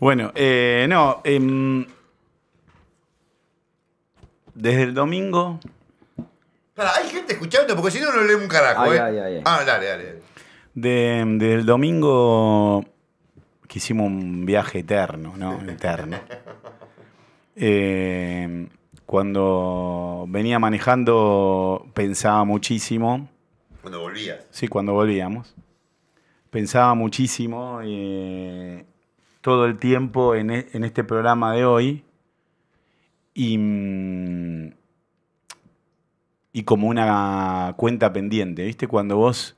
Bueno, eh, no. Em, desde el domingo. hay gente escuchando porque si no, no leo un carajo, ¿eh? ah, dale, dale. desde el domingo que hicimos un viaje eterno, ¿no? Eterno. Em, cuando venía manejando, pensaba muchísimo. Cuando volvías. Sí, cuando volvíamos. Pensaba muchísimo. y... Eh, todo el tiempo e, en, este programa de hoy mm, y, como una cuenta pendiente, ¿viste? Cuando vos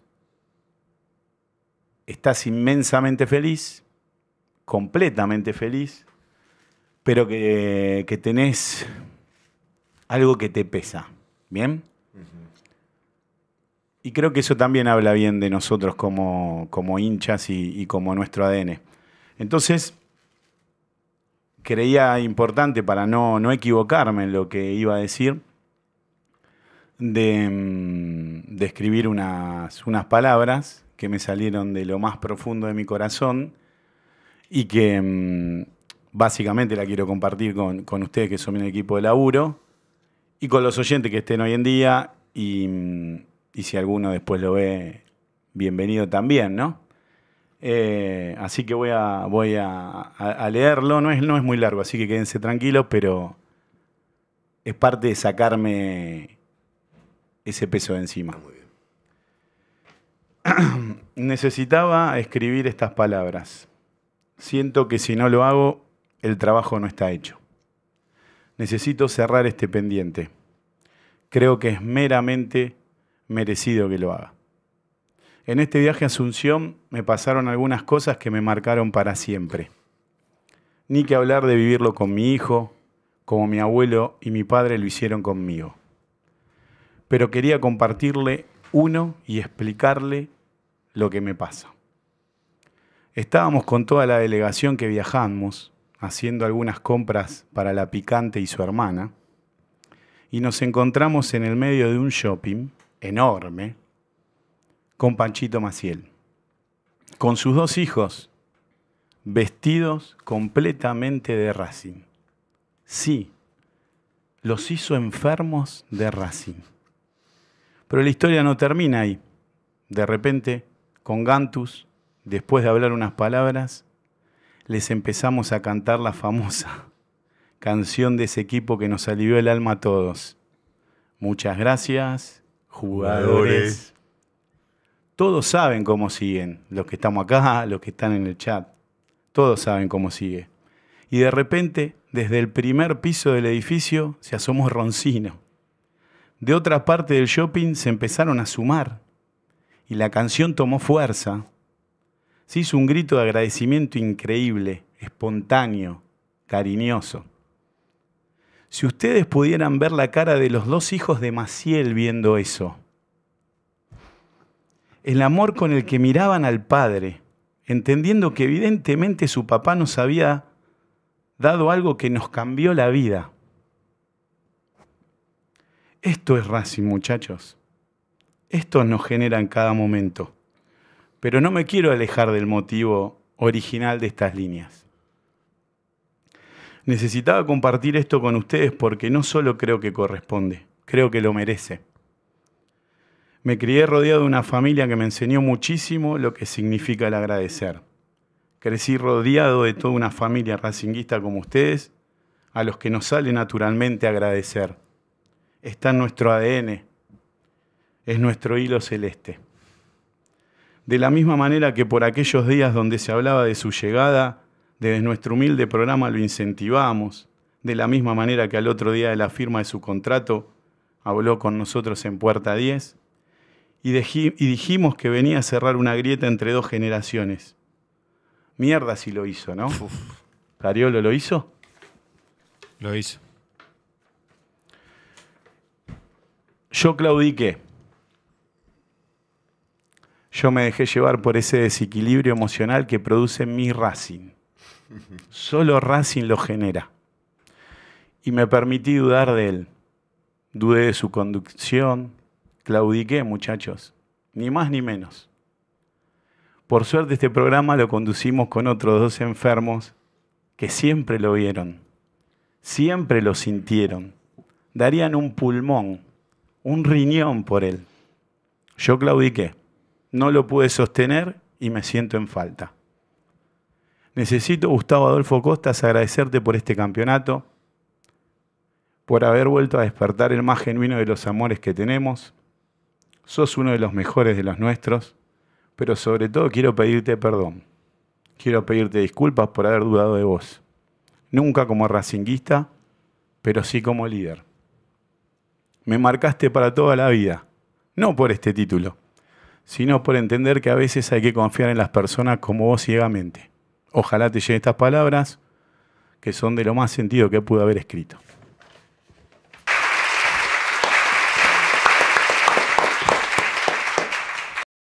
estás inmensamente feliz, completamente feliz, pero que, tenés algo que te pesa, ¿bien? Y creo que eso también habla bien de nosotros como, como hinchas y como nuestro ADN. Entonces, creía importante para no, equivocarme en lo que iba a decir, de, mm, escribir unas, palabras que me salieron de lo más profundo de mi corazón y que mm, básicamente la quiero compartir con, ustedes que son mi equipo de laburo y con los oyentes que estén hoy en día y, mm, y si alguno después lo ve, bienvenido también, ¿no? Eh, así que voy, a, leerlo. No es, muy largo, así que quédense tranquilos, pero es parte de sacarme ese peso de encima. Necesitaba escribir estas palabras. Siento que si no lo hago, el trabajo no está hecho. Necesito cerrar este pendiente. Creo que es meramente merecido que lo haga. En este viaje a Asunción me pasaron algunas cosas que me marcaron para siempre. Ni que hablar de vivirlo con mi hijo, como mi abuelo y mi padre lo hicieron conmigo. Pero quería compartirle uno y explicarle lo que me pasa. Estábamos con toda la delegación que viajamos, haciendo algunas compras para la picante y su hermana, y nos encontramos en el medio de un shopping enorme, con Panchito Maciel, con sus dos hijos, vestidos completamente de Racing. Sí, los hizo enfermos de Racing. Pero la historia no termina ahí. De repente, con Gantus, después de hablar unas palabras, les empezamos a cantar la famosa canción de ese equipo que nos alivió el alma a todos. Muchas gracias, jugadores, todos saben cómo siguen, los que estamos acá, los que están en el chat. Todos saben cómo sigue. Y de repente, desde el primer piso del edificio, se asomó Roncino. De otra parte del shopping se empezaron a sumar. Y la canción tomó fuerza. Se hizo un grito de agradecimiento increíble, espontáneo, cariñoso. Si ustedes pudieran ver la cara de los dos hijos de Maciel viendo eso, el amor con el que miraban al Padre, entendiendo que evidentemente su papá nos había dado algo que nos cambió la vida. Esto es Racing, muchachos. Esto nos genera en cada momento. Pero no me quiero alejar del motivo original de estas líneas. Necesitaba compartir esto con ustedes porque no solo creo que corresponde, creo que lo merece. Me crié rodeado de una familia que me enseñó muchísimo lo que significa el agradecer. Crecí rodeado de toda una familia racinguista como ustedes, a los que nos sale naturalmente agradecer. Está en nuestro ADN, es nuestro hilo celeste. De la misma manera que por aquellos días donde se hablaba de su llegada, desde nuestro humilde programa lo incentivamos, de la misma manera que al otro día de la firma de su contrato habló con nosotros en Puerta 10, y, dijimos que venía a cerrar una grieta entre dos generaciones. Mierda si lo hizo, ¿no? ¿Cariolo lo hizo? Lo hizo. Yo claudiqué. Yo me dejé llevar por ese desequilibrio emocional que produce mi Racing. Solo Racing lo genera. Y me permití dudar de él. Dudé de su conducción, claudiqué, muchachos, ni más ni menos. Por suerte este programa lo conducimos con otros dos enfermos que siempre lo vieron, siempre lo sintieron, darían un pulmón, un riñón por él. Yo claudiqué, no lo pude sostener y me siento en falta. Necesito, Gustavo Adolfo Costas, agradecerte por este campeonato, por haber vuelto a despertar el más genuino de los amores que tenemos, sos uno de los mejores de los nuestros, pero sobre todo quiero pedirte perdón. Quiero pedirte disculpas por haber dudado de vos. Nunca como racinguista, pero sí como líder. Me marcaste para toda la vida, no por este título, sino por entender que a veces hay que confiar en las personas como vos ciegamente. Ojalá te lleguen estas palabras, que son de lo más sentido que pude haber escrito.